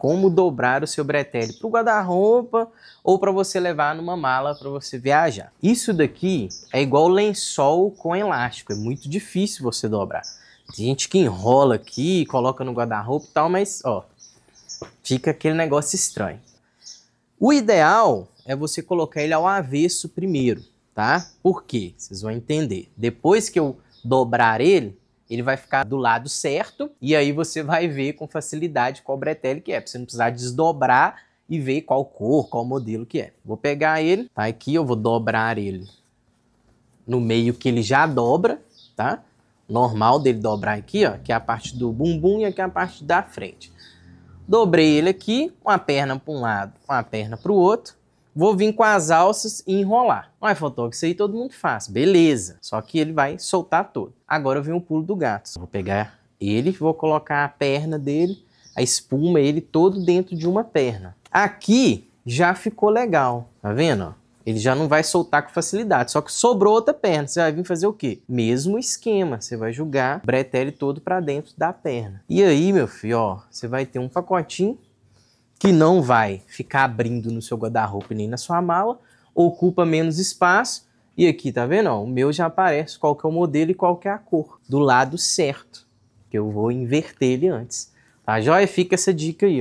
como dobrar o seu bretelle para o guarda-roupa ou para você levar numa mala para você viajar. Isso daqui é igual lençol com elástico, é muito difícil você dobrar. Tem gente que enrola aqui, coloca no guarda-roupa e tal, mas ó, fica aquele negócio estranho. O ideal é você colocar ele ao avesso primeiro, tá? Por quê? Vocês vão entender. Depois que eu dobrar ele, ele vai ficar do lado certo e aí você vai ver com facilidade qual bretelle que é, para você não precisar desdobrar e ver qual cor, qual modelo que é. Vou pegar ele, tá aqui, eu vou dobrar ele no meio que ele já dobra, tá? Normal dele dobrar aqui, ó, que é a parte do bumbum e aqui é a parte da frente. Dobrei ele aqui, uma perna para um lado, uma perna para o outro. Vou vir com as alças e enrolar. Olha, fotógrafo, isso aí todo mundo faz. Beleza. Só que ele vai soltar todo. Agora eu o pulo do gato. Vou pegar ele, vou colocar a perna dele, a espuma, ele todo dentro de uma perna. Aqui já ficou legal. Tá vendo? Ele já não vai soltar com facilidade. Só que sobrou outra perna. Você vai vir fazer o quê? Mesmo esquema. Você vai jogar o bretelle todo para dentro da perna. E aí, meu filho, ó, você vai ter um pacotinho que não vai ficar abrindo no seu guarda-roupa nem na sua mala, ocupa menos espaço. E aqui, tá vendo? Ó, o meu já aparece qual que é o modelo e qual que é a cor, do lado certo, que eu vou inverter ele antes. Tá joia? Fica essa dica aí.